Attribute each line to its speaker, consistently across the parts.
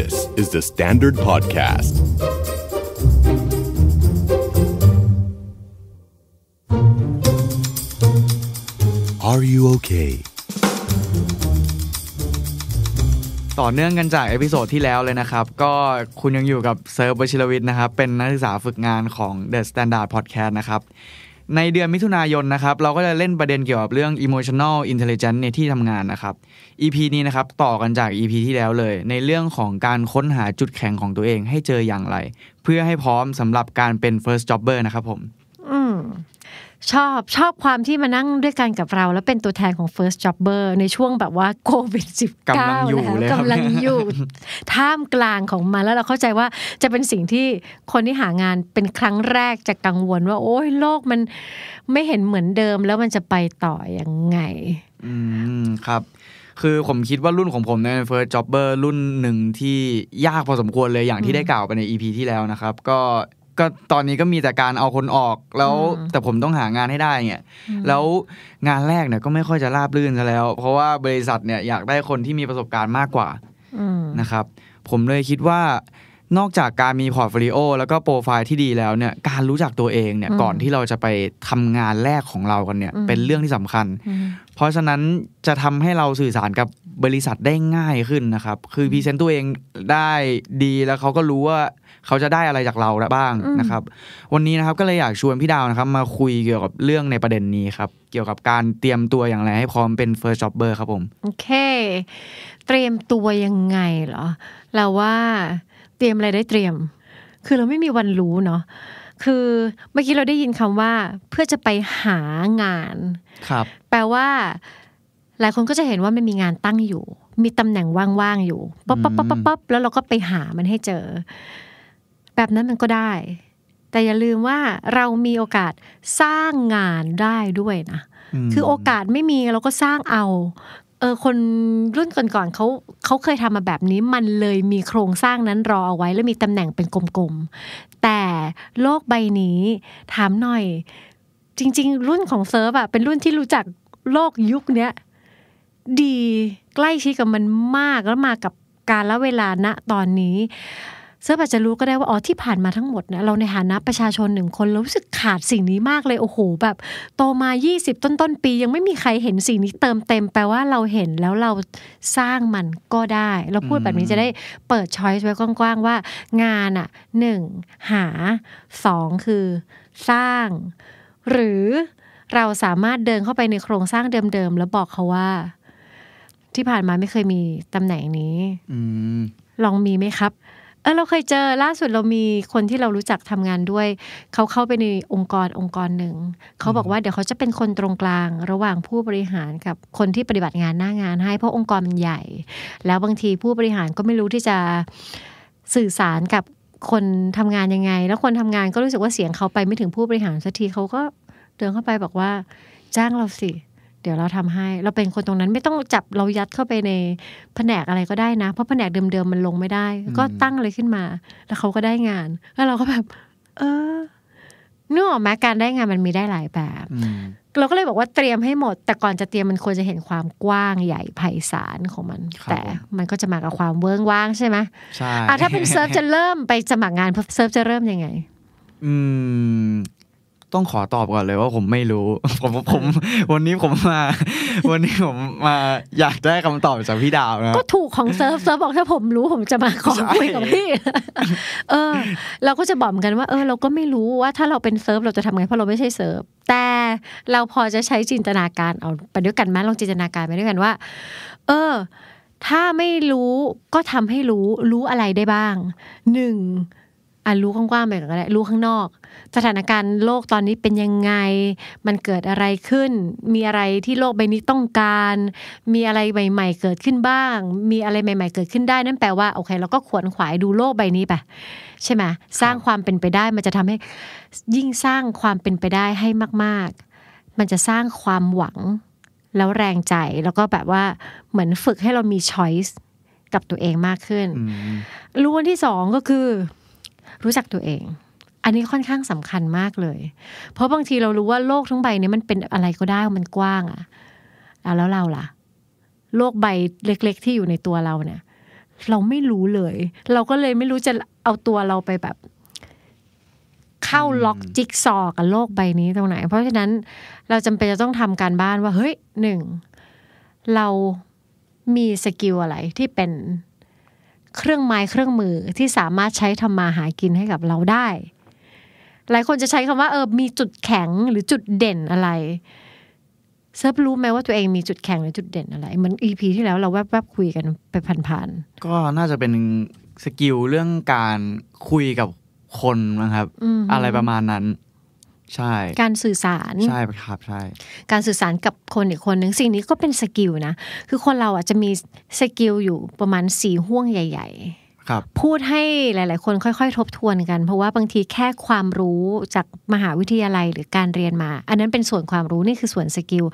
Speaker 1: This is the Standard Podcast. Are you okay? ต่อเนื่องกันจากเอพิโซดที่แล้วเลยนะครับ ก็คุณยังอยู่กับเซิร์ฟวชิรวิทย์นะครับ เป็นนักศึกษาฝึกงานของ The Standard Podcast นะครับในเดือนมิถุนายนนะครับ เราก็จะเล่นประเด็นเกี่ยวกับเรื่อง emotional intelligence ในที่ทำงานนะครับ EP นี้นะครับต่อกันจาก EP ที่แล้วเลย ในเรื่องของการค้นหาจุดแข็งของตัวเองให้เจออย่างไร เพื่อให้พร้อมสำหรับการเป็น first jobber นะครับ ผม
Speaker 2: อืมชอบชอบความที่มานั่งด้วยกันกับเราแล้วเป็นตัวแทนของ first jobber ในช่วงแบบว่าโควิด19กำลังอยู่แลกำลังอยู่ ท่ามกลางของมัน แล้วเราเข้าใจว่าจะเป็นสิ่งที่คนที่หางานเป็นครั้งแรกจะกังวลว่า โอ้ยโลกมันไม่เห็นเหมือนเดิม แล้วมันจะไปต่อยังไง
Speaker 1: อืมครับ คือผมคิดว่ารุ่นของผมใน first jobber รุ่นหนึ่งที่ยากพอสมควรเลยอย่างที่ได้กล่าวไปใน EP ที่แล้วนะครับ ก็ก็ตอนนี้ก็มีแต่การเอาคนออกแล้วแต่ผมต้องหางานให้ได้เนี่ยแล้วงานแรกเนี่ยก็ไม่ค่อยจะราบรื่นซะแล้ว เพราะว่าบริษัทเนี่ยอยากได้คนที่มีประสบการณ์มากกว่านะครับ ผมเลยคิดว่านอกจากการมีพอร์ตโฟลิโอแล้วก็โปรไฟล์ที่ดีแล้วเนี่ยการรู้จักตัวเองเนี่ยก่อนที่เราจะไปทำงานแรกของเรากันเนี่ยเป็นเรื่องที่สำคัญเพราะฉะนั้นจะทำให้เราสื่อสารกับบริษัทได้ง่ายขึ้นนะครับ คือพรีเซนต์ตัวเองได้ดีแล้วเขาก็รู้ว่าเขาจะได้อะไรจากเราบ้างนะครับ วันนี้นะครับก็เลยอยากชวนพี่ดาวนะครับ มาคุยเกี่ยวกับเรื่องในประเด็นนี้ครับ เกี่ยวกับการเตรียมตัวอย่างไร ให้พร้อมเป็น first ป o บอ e r ครับผม
Speaker 2: โอเค เตรียมตัวยังไงเหรอเราว่าเตรียมอะไรได้เตรียม คือเราไม่มีวันรู้เนาะ คือเมื่อกี้เราได้ยินคำว่า เพื่อจะไปหางาน ครับ แปลว่าหลายคนก็จะเห็นว่ามันมีงานตั้งอยู่ มีตำแหน่งว่างๆอยู่ ป๊อปป๊อปป๊อปป๊อปแล้วเราก็ไปหามันให้เจอ แบบนั้นมันก็ได้ แต่อย่าลืมว่าเรามีโอกาสสร้างงานได้ด้วยนะคือโอกาสไม่มีเราก็สร้างเอาเออคนรุ่นก่อนๆเขาเขาเคยทำมาแบบนี้ มันเลยมีโครงสร้างนั้นรอเอาไว้ แล้วมีตำแหน่งเป็นกลมๆ แต่โลกใบนี้ถามหน่อย จริงๆ รุ่นของเซิร์ฟอะเป็นรุ่นที่รู้จักโลกยุคเนี้ยดีใกล้ชิดกับมันมากแล้วมากับการละเวลาณตอนนี้เซืร์ปอาจจะรู้ก็ได้ว่าอ๋อที่ผ่านมาทั้งหมดเนะเราในฐานะประชาชนหนึ่งคนเรารู้สึกขาดสิ่งนี้มากเลยโอ้โหแบบโตมา20ต้นต้นปี ยังไม่มีใครเห็นสิ่งนี้เติมเต็มแปลว่าเราเห็นแล้วเราสร้างมันก็ได้เราพูดแบบนี้จะได้เปิดช้อยส์ไว้กว้างๆว่า งานอ่ะหนึ่งหาสองคือ สร้าง หรือเราสามารถเดินเข้าไปในโครงสร้างเดิมๆแล้วบอกเขาว่าที่ผ่านมาไม่เคยมีตำแหน่งนี้ลองมีไหมครับ เออเราเคยเจอล่าสุดเรามีคนที่เรารู้จักทำงานด้วย เขาเข้าไปในองค์กรองค์กรหนึ่งเขาบอกว่าเดี๋ยวเขาจะเป็นคนตรงกลางระหว่างผู้บริหารกับคนที่ปฏิบัติงานหน้างานให้เพราะองค์กรมันใหญ่ แล้วบางทีผู้บริหารก็ไม่รู้ที่จะสื่อสารกับคนทำงานยังไง แล้วคนทำงานก็รู้สึกว่าเสียงเขาไปไม่ถึงผู้บริหารสักทีเขาก็เดินเข้าไปบอกว่า จ้างเราสิเดี๋ยวเราทำให้ เราเป็นคนตรงนั้นไม่ต้องจับเรายัดเข้าไปในแผนกอะไรก็ได้นะ เพราะแผนกเดิมๆมันลงไม่ได้ ก็ตั้งเลยขึ้นมา แล้วเขาก็ได้งาน แล้วเราก็แบบเออนึกออกไหมการได้งานมันมีได้หลายแบบเราก็เลยบอกว่าเตรียมให้หมด แต่ก่อนจะเตรียมมันควรจะเห็นความกว้างใหญ่ไพศาลของมัน แต่มันก็จะมากับความเวิ้งว้าง ใช่ไหมใช่ถ้าเป็นเซิร์ฟจะเริ่มไปสมัครงานเซิร์ฟจะเริ่มยังไง
Speaker 1: อืมต้องขอตอบก่อนเลยว่าผมไม่รู้ ผมผม วันนี้ผมมา วันนี้ผมมาอยากได้คำตอบจากพี่ดาวนะก็ถ
Speaker 2: ูกของเซิร์ฟเซิร์ฟบอกถ้าผมรู้ผมจะมาขอคุยกับพี่เออ เราก็จะบอกกันว่า เออ เราก็ไม่รู้ว่าถ้าเราเป็นเซิร์ฟเราจะทำไงเพราะเราไม่ใช่เซิร์ฟ แต่เราพอจะใช้จินตนาการเอาไปด้วยกันไหมลองจินตนาการไปด้วยกันว่า เออถ้าไม่รู้ก็ทำให้รู้ รู้อะไรได้บ้างหนึ่งอ่ะรู้กว้างๆไปก็ได้รู้ข้างนอก สถานการณ์โลกตอนนี้เป็นยังไง มันเกิดอะไรขึ้น มีอะไรที่โลกใบนี้ต้องการ มีอะไรใหม่ๆเกิดขึ้นบ้าง มีอะไรใหม่ๆเกิดขึ้นได้นั่นแปลว่าโอเคเราก็ขวนขวายดูโลกใบนี้ไปใช่ไหมสร้างความเป็นไปได้มันจะทำให้ยิ่งสร้างความเป็นไปได้ให้มากๆ มันจะสร้างความหวังแล้วแรงใจ แล้วก็แบบว่าเหมือนฝึกให้เรามีช้อยส์กับตัวเองมากขึ้นรู้วันที่สองก็คือรู้จักตัวเอง อันนี้ค่อนข้างสำคัญมากเลย เพราะบางทีเรารู้ว่าโลกทั้งใบนี้มันเป็นอะไรก็ได้มันกว้างอะแล้วเราล่ะ โลกใบเล็กๆที่อยู่ในตัวเราเนี่ย เราไม่รู้เลย เราก็เลยไม่รู้จะเอาตัวเราไปแบบ เข้าล็อกจิ๊กซอกับโลกใบนี้ตรงไหน เพราะฉะนั้นเราจำเป็นจะต้องทำการบ้านว่าเฮ้ยหนึ่ง เรามีสกิลอะไรที่เป็นเครื่องไม้เครื่องมือที่สามารถใช้ทำมาหากินให้กับเราได้ หลายคนจะใช้คำว่าเออมีจุดแข็งหรือจุดเด่นอะไรเซิร์ฟรู้ไหมว่าตัวเองมีจุดแข็งหรือจุดเด่นอะไรเหมือนอีพีที่แล้วเราแวบๆคุยกันไปผ่านๆก
Speaker 1: ็น่าจะเป็นสกิลเรื่องการคุยกับคนนะครับ อะไรประมาณนั้นใช่กา
Speaker 2: รสื่อสารใช่ครับใช่การสื่อสารกับคนอีกคนหนึ่งสิ่งนี้ก็เป็นสกิลนะคือคนเราอ่ะจะมีสกิลอยู่ประมาณสี่ห่วงใหญ่ๆพูดให้หลายๆคนค่อยๆทบทวนกัน เพราะว่าบางทีแค่ความรู้จากมหาวิทยาลัยหรือการเรียนมา อันนั้นเป็นส่วนความรู้นี่คือส่วนสกิล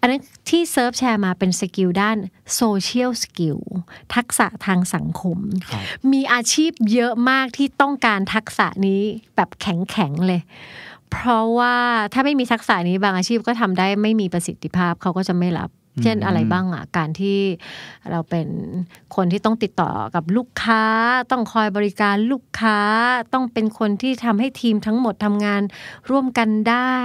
Speaker 2: อันนั้นที่เซิร์ฟแชร์มาเป็นสกิลด้านโซเชียลสกิลทักษะทางสังคม มีอาชีพเยอะมากที่ต้องการทักษะนี้แบบแข็งๆเลยเพราะว่าถ้าไม่มีทักษะนี้บางอาชีพก็ทำได้ไม่มีประสิทธิภาพเขาก็จะไม่รับ เช่นอะไรบ้างอ่ะการที่เราเป็นคนที่ต้องติดต่อกับลูกค้า ต้องคอยบริการลูกค้า ต้องเป็นคนที่ทำให้ทีมทั้งหมดทำงานร่วมกันได้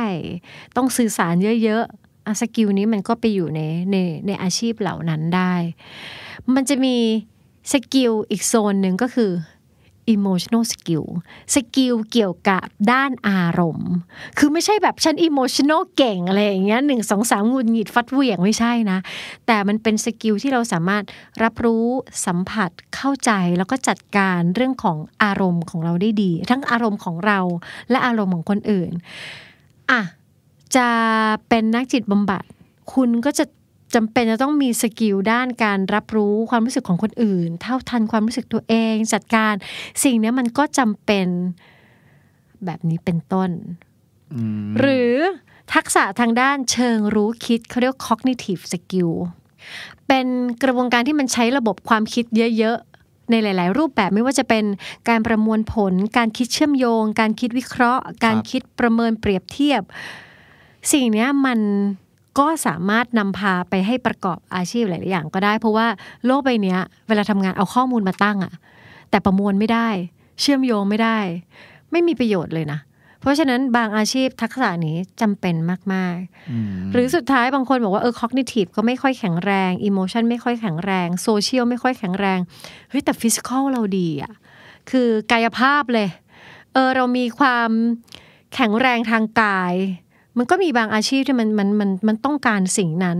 Speaker 2: ต้องสื่อสารเยอะๆสกิลนี้มันก็ไปอยู่ในในในอาชีพเหล่านั้นได้ มันจะมีสกิลอีกโซนหนึ่งก็คือ emotional skill สกิลเกี่ยวกับด้านอารมณ์ คือไม่ใช่แบบฉัน emotional เก่งอะไรอย่างเงี้ยหนึ่งสองสามงุนหงิดฟัดเหวี่ยงไม่ใช่นะแต่มันเป็นสกิลที่เราสามารถรับรู้สัมผัสเข้าใจแล้วก็จัดการเรื่องของอารมณ์ของเราได้ดี ทั้งอารมณ์ของเราและอารมณ์ของคนอื่นอ่ะจะเป็นนักจิตบำบัดคุณก็จะจำเป็นจะต้องมีสกิลด้านการรับรู้ความรู้สึกของคนอื่น เท่าทันความรู้สึกตัวเองจัดการสิ่งนี้มันก็จำเป็นแบบนี้เป็นต้น หรือทักษะทางด้านเชิงรู้คิดเขาเรียก cognitive skill เป็นกระบวนการที่มันใช้ระบบความคิดเยอะๆ ในหลายๆรูปแบบไม่ว่าจะเป็นการประมวลผล การคิดเชื่อมโยง การคิดวิเคราะห์ การคิดประเมินเปรียบเทียบ สิ่งนี้มันก็สามารถนำพาไปให้ประกอบอาชีพหลายๆอย่างก็ได้ เพราะว่าโลกใบนี้เวลาทำงานเอาข้อมูลมาตั้งอะแต่ประมวลไม่ได้ เชื่อมโยงไม่ได้ ไม่มีประโยชน์เลยนะ เพราะฉะนั้นบางอาชีพทักษะนี้จำเป็นมากๆหรือสุดท้ายบางคนบอกว่าเออ cognitive ก็ไม่ค่อยแข็งแรง emotion ไม่ค่อยแข็งแรง social ไม่ค่อยแข็งแรงเฮ้ยแต่ physical เราดีอะคือกายภาพเลยเออเรามีความแข็งแรงทางกายมันก็มีบางอาชีพที่มันมันมันมันต้องการสิ่งนั้น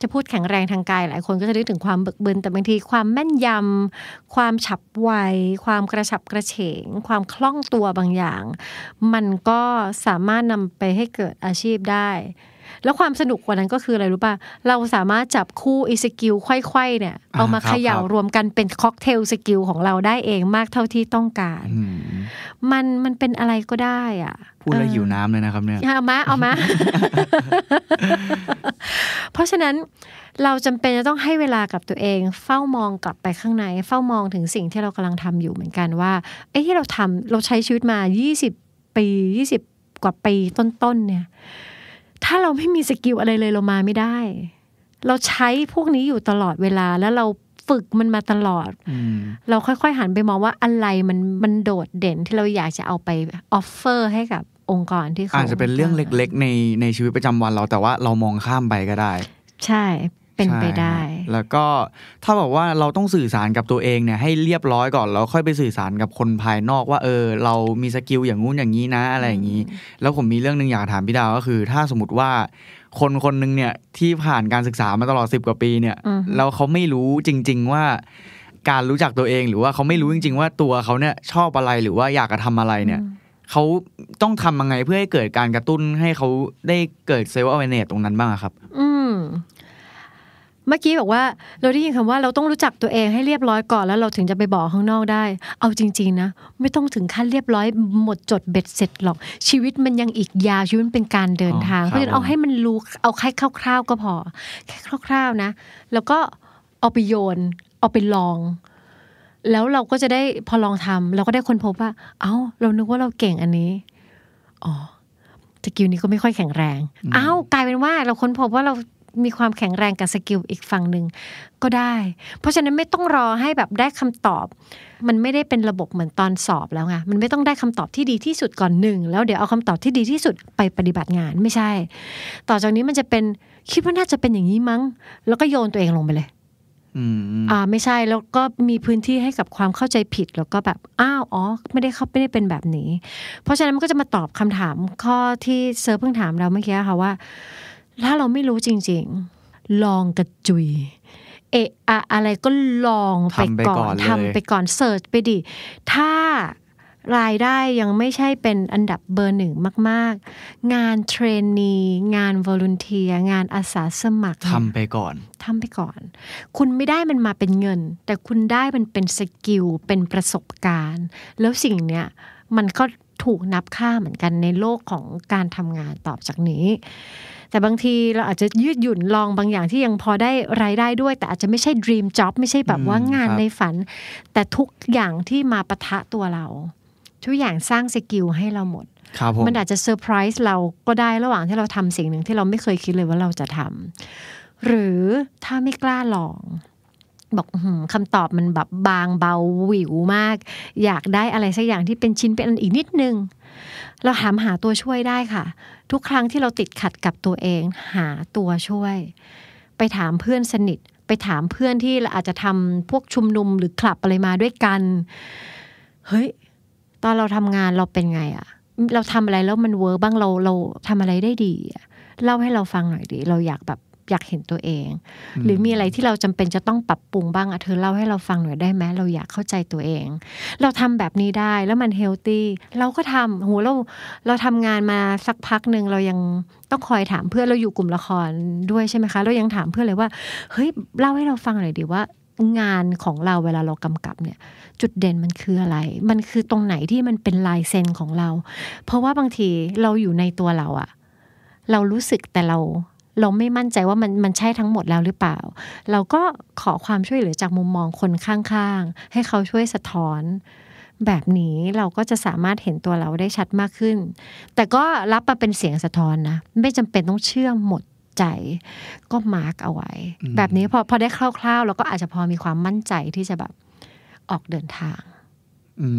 Speaker 2: จะพูดแข็งแรงทางกายหลายคนก็จะนึกถึงความเบิกบืนแต่บางทีความแม่นยำ ความฉับไว ความกระฉับกระเฉง ความคล่องตัวบางอย่าง มันก็สามารถนำไปให้เกิดอาชีพได้แล้วความสนุกกว่านั้นก็คืออะไรรู้ป่ะ เราสามารถจับคู่อีสกิลไขว้ๆเนี่ย เอามาเขย่ารวมกันเป็นค็อกเทลสกิลของเราได้เองมากเท่าที่ต้องการ มันมันเป็นอะไรก็ได้อ่ะ พูดแล้วหิวน
Speaker 1: ้ำเลยนะครับ เนี่ย เอ
Speaker 2: ามาเอามา เพราะฉะนั้นเราจำเป็นจะต้องให้เวลากับตัวเอง เฝ้ามองกลับไปข้างในเฝ้ามองถึงสิ่งที่เรากำลังทำอยู่เหมือนกันว่าไอ้ที่เราทำเราใช้ชีวิตมา 20 ปี 20กว่าปีต้นๆเนี่ยถ้าเราไม่มีสกิลอะไรเลยเรามาไม่ได้ เราใช้พวกนี้อยู่ตลอดเวลาแล้วเราฝึกมันมาตลอด เราค่อยๆหันไปมองว่าอะไรมันมันโดดเด่นที่เราอยากจะเอาไป ออฟเฟอร์ให้กับองค์กรที่เขาอาจจะเป็นเรื่องเ
Speaker 1: ล็กๆ ในในชีวิตประจำวันเราแต่ว่าเรามองข้ามไปก็ได้
Speaker 2: ใช่เป็นไปได้
Speaker 1: แล้วก็ถ้าบอกว่าเราต้องสื่อสารกับตัวเองเนี่ยให้เรียบร้อยก่อนแล้วค่อยไปสื่อสารกับคนภายนอกว่า เออ เรามีสกิลอย่างงู้นอย่างนี้นะ อะไรอย่างนี้แล้วผมมีเรื่องหนึ่งอยากถามพี่ดาวก็คือ ถ้าสมมติว่า คนคนหนึ่งเนี่ยที่ผ่านการศึกษามาตลอดสิบกว่าปีเนี่ยแล้วเขาไม่รู้จริงๆว่าการรู้จักตัวเองหรือว่าเขาไม่รู้จริง ๆ ว่าตัวเขาเนี่ยชอบอะไรหรือว่าอยากจะทำอะไรเนี่ยเขาต้องทำยังไงเพื่อให้เกิดการกระตุ้นให้เขาได้เกิดเซลล์อเวเนตตรงนั้นบ้างครับ
Speaker 2: อืเมื่อกี้บอกว่า เราได้ยินคำว่าเราต้องรู้จักตัวเองให้เรียบร้อยก่อนแล้วเราถึงจะไปบอกข้างนอกได้ เอาจริง ๆนะไม่ต้องถึงขั้นเรียบร้อยหมดจดเบ็ดเสร็จหรอกชีวิตมันยังอีกยาวชีวิตเป็นการเดินทางเพราะฉะนั้นเอาให้มันรู้เอาแค่คร่าว ๆ ก็พอแค่คร่าวๆนะ แล้วก็เอาไปโยนเอาไปลอง แล้วเราก็จะได้พอลองทำเราก็ได้คนพบว่า เอา้าเรานึกว่าเราเก่งอันนี้อ๋อสกิลนี้ก็ไม่ค่อยแข็งแรงอ้าวกลายเป็นว่า เราค้นพบว่าเรามีความแข็งแรงกับสกิลอีกฝั่งหนึ่งก็ได้ เพราะฉะนั้นไม่ต้องรอให้แบบได้คำตอบ มันไม่ได้เป็นระบบเหมือนตอนสอบแล้วไง มันไม่ต้องได้คำตอบที่ดีที่สุดก่อนหนึ่ง แล้วเดี๋ยวเอาคำตอบที่ดีที่สุดไปปฏิบัติงานไม่ใช่ ต่อจากนี้มันจะเป็นคิดว่าน่าจะเป็นอย่างนี้มั้ง แล้วก็โยนตัวเองลงไปเลยอ่า ไม่ใช่แล้วก็มีพื้นที่ให้กับความเข้าใจผิดแล้วก็แบบ อ้าว อ๋อ ไม่ได้เขาไม่ได้เป็นแบบนี้ เพราะฉะนั้นมันก็จะมาตอบคำถามข้อที่เซอร์เพิ่งถามเราเมื่อกี้ค่ะว่าถ้าเราไม่รู้จริงๆ ลองกระจุย เอะอะอะไรก็ลองไปก่อน ทำไปก่อนเสิร์ชไปดิ ถ้ารายได้ยังไม่ใช่เป็นอันดับเบอร์หนึ่งมาก ๆ งานเทรนนีงานวอลุนเทีย งานอาสาสมัครทำไปก่อนทำไปก่อน คุณไม่ได้มันมาเป็นเงิน แต่คุณได้มันเป็นสกิล เป็นประสบการณ์ แล้วสิ่งเนี้ยมันก็ถูกนับค่าเหมือนกันในโลกของการทำงานตอบจากนี้แต่บางทีเราอาจจะยืดหยุ่นลองบางอย่างที่ยังพอได้รายได้ด้วย แต่อาจจะไม่ใช่ dream job ไม่ใช่แบบว่างานในฝัน แต่ทุกอย่างที่มาปะทะตัวเรา ทุกอย่างสร้างสกิลให้เราหมดมันอาจจะเซอร์ไพรส์เราก็ได้ระหว่างที่เราทำสิ่งหนึ่งที่เราไม่เคยคิดเลยว่าเราจะทำหรือถ้าไม่กล้าลอง บอกคำตอบมันแบบบางเบา หวิวมาก อยากได้อะไรสักอย่างที่เป็นชิ้นเป็นอันอีกนิดนึงเราหามหาตัวช่วยได้ค่ะ ทุกครั้งที่เราติดขัดกับตัวเอง หาตัวช่วย ไปถามเพื่อนสนิท ไปถามเพื่อนที่เราอาจจะทำพวกชุมนุมหรือคลับอะไรมาด้วยกัน เฮ้ยตอนเราทำงานเราเป็นไงอะเราทำอะไรแล้วมันเวิร์บ้างเราเราทำอะไรได้ดีเล่าให้เราฟังหน่อยดิเราอยากแบบอยากเห็นตัวเอง หรือมีอะไรที่เราจำเป็นจะต้องปรับปรุงบ้างอะเธอเล่าให้เราฟังหน่อยได้ไหมเราอยากเข้าใจตัวเอง เราทำแบบนี้ได้แล้วมันเฮลตี้ เราก็ทำโหเราเราทำงานมาสักพักหนึ่งเรายังต้องคอยถามเพื่อนเราอยู่กลุ่มละครด้วยใช่ไหมคะ เรายังถามเพื่อนเลยว่าเฮ้ยเล่าให้เราฟังหน่อยดีว่างานของเราเวลาเรากำกับเนี่ยจุดเด่นมันคืออะไร มันคือตรงไหนที่มันเป็นลายเซ็นของเรา เพราะว่าบางทีเราอยู่ในตัวเราอะเรารู้สึกแต่เราเราไม่มั่นใจว่ามันมันใช่ทั้งหมดแล้วหรือเปล่า เราก็ขอความช่วยเหลือจากมุมมองคนข้างๆ ให้เขาช่วยสะท้อน แบบนี้เราก็จะสามารถเห็นตัวเราได้ชัดมากขึ้น แต่ก็รับมาเป็นเสียงสะท้อนนะ ไม่จำเป็นต้องเชื่อหมดใจก็มาร์กเอาไว้ แบบนี้พอพอได้คร่าวๆ เราก็อาจจะพอมีความมั่นใจที่จะแบบออกเดินทาง
Speaker 1: อื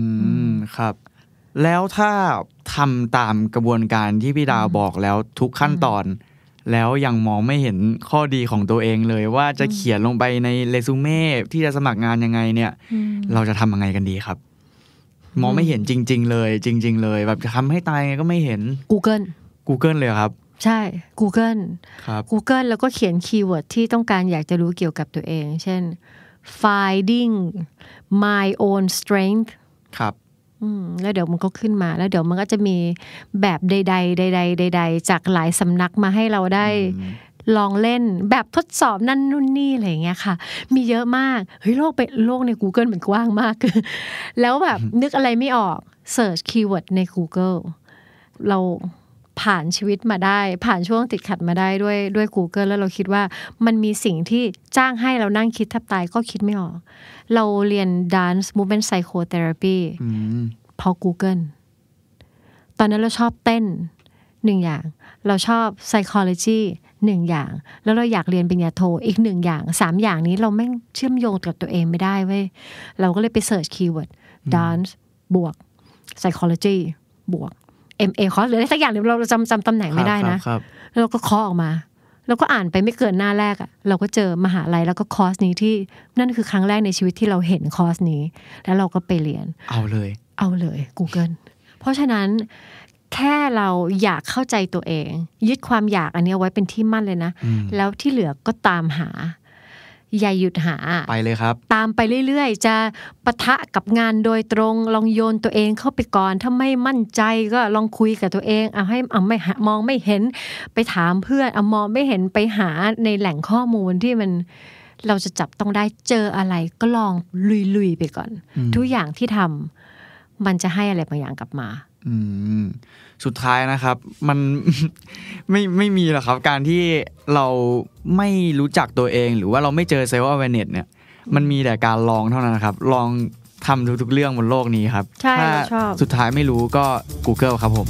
Speaker 1: ม ครับ แล้วถ้าทำตามกระบวนการที่พี่ดาวบอกแล้วทุกขั้นตอนแล้วยังมองไม่เห็นข้อดีของตัวเองเลย ว่าจะเขียนลงไปในเรซูเม่ที่จะสมัครงานยังไงเนี่ย เราจะทำยังไงกันดีครับ มองไม่เห็นจริงๆเลย จริงๆ เลยแบบทำให
Speaker 2: ้ตายก็ไม่เห็น Google
Speaker 1: Google เลยครับ
Speaker 2: ใช่ Google ครับ Google แล้วก็เขียนคีย์เวิร์ดที่ต้องการอยากจะรู้เกี่ยวกับตัวเอง เช่น finding my own strength ครับแล้วเดี๋ยวมันก็ขึ้นมาแล้วเดี๋ยวมันก็จะมีแบบใดๆใดๆใดๆจากหลายสำนักมาให้เราได้ลองเล่น แบบทดสอบนั่นนู่นนี่อะไรอย่างเงี้ยค่ะ มีเยอะมาก เฮ้ยโลกไปโลกใน Google มันกว้างมาก แล้วแบบนึกอะไรไม่ออกเซิร์ชคีย์เวิร์ดใน Google เราผ่านชีวิตมาได้ ผ่านช่วงติดขัดมาได้ด้วยด้วย Google แล้วเราคิดว่ามันมีสิ่งที่จ้างให้เรานั่งคิดแทบตาย ก็คิดไม่ออก เราเรียน Dance Movement Psychotherapy เพราะ Google ตอนนั้นเราชอบเต้นหนึ่งอย่าง เราชอบ psychology หนึ่งอย่าง แล้วเราอยากเรียนปริญญาโทอีกหนึ่งอย่างสามอย่างนี้เราไม่เชื่อมโยงกับตัวเองไม่ได้เว้ยเราก็เลยไปเสิร์ชคีย์เวิร์ด dance บวก psychology บวกเอคอร์สหรืออะไรสักอย่างเราจำจำตำแหน่งไม่ได้นะเราก็เคาะออกมาเราก็อ่านไปไม่เกินหน้าแรกอะเราก็เจอมหาลัยแล้วก็คอร์สนี้ที่นั่นคือครั้งแรกในชีวิตที่เราเห็นคอร์สนี้ แล้วเราก็ไปเรียน เอาเลย เอาเลย Google เพราะฉะนั้นแค่เราอยากเข้าใจตัวเอง ยึดความอยากอันนี้ไว้เป็นที่มั่นเลยนะ แล้วที่เหลือก็ตามหาอย่าหยุดหาไปเลยครับ ตามไปเรื่อย ๆ จะปะทะกับงานโดยตรงลองโยนตัวเองเข้าไปก่อนถ้าไม่มั่นใจก็ลองคุยกับตัวเองเอาให้เอาไม่มองไม่เห็นไปถามเพื่อนเอามองไม่เห็นไปหาในแหล่งข้อมูลที่มันเราจะจับต้องได้เจออะไรก็ลองลุยๆไปก่อน ทุกอย่างที่ทำมันจะให้อะไรบางอย่างกลับมา
Speaker 1: สุดท้ายนะครับ มันไม่ไม่มีหรอกครับ การที่เราไม่รู้จักตัวเอง หรือว่าเราไม่เจอเซลล์อเวเนตเนี่ย มันมีแต่การลองเท่านั้นนะครับ ลองทำทุก ๆ เรื่องบนโลกนี้ครับ ใช่ชอบสุดท้ายไม่รู้ก็ Google ครับผม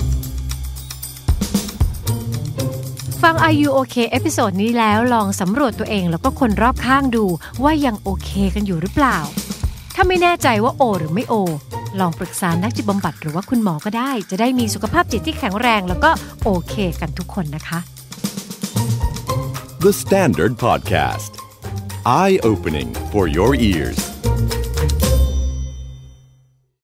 Speaker 2: ฟัง Are You OK เอพิโซดนี้แล้ว ลองสำรวจตัวเอง แล้วก็คนรอบข้างดูว่ายังโอเคกันอยู่หรือเปล่า ถ้าไม่แน่ใจว่าโอ หรือไม่โอลองปรึกษานักจิตบำบัดหรือว่าคุณหมอก็ได้ จะได้มีสุขภาพจิตที่แข็งแรง แล้วก็โอเคกันทุกคนนะคะ
Speaker 1: The Standard Podcast Eye Opening for Your Ears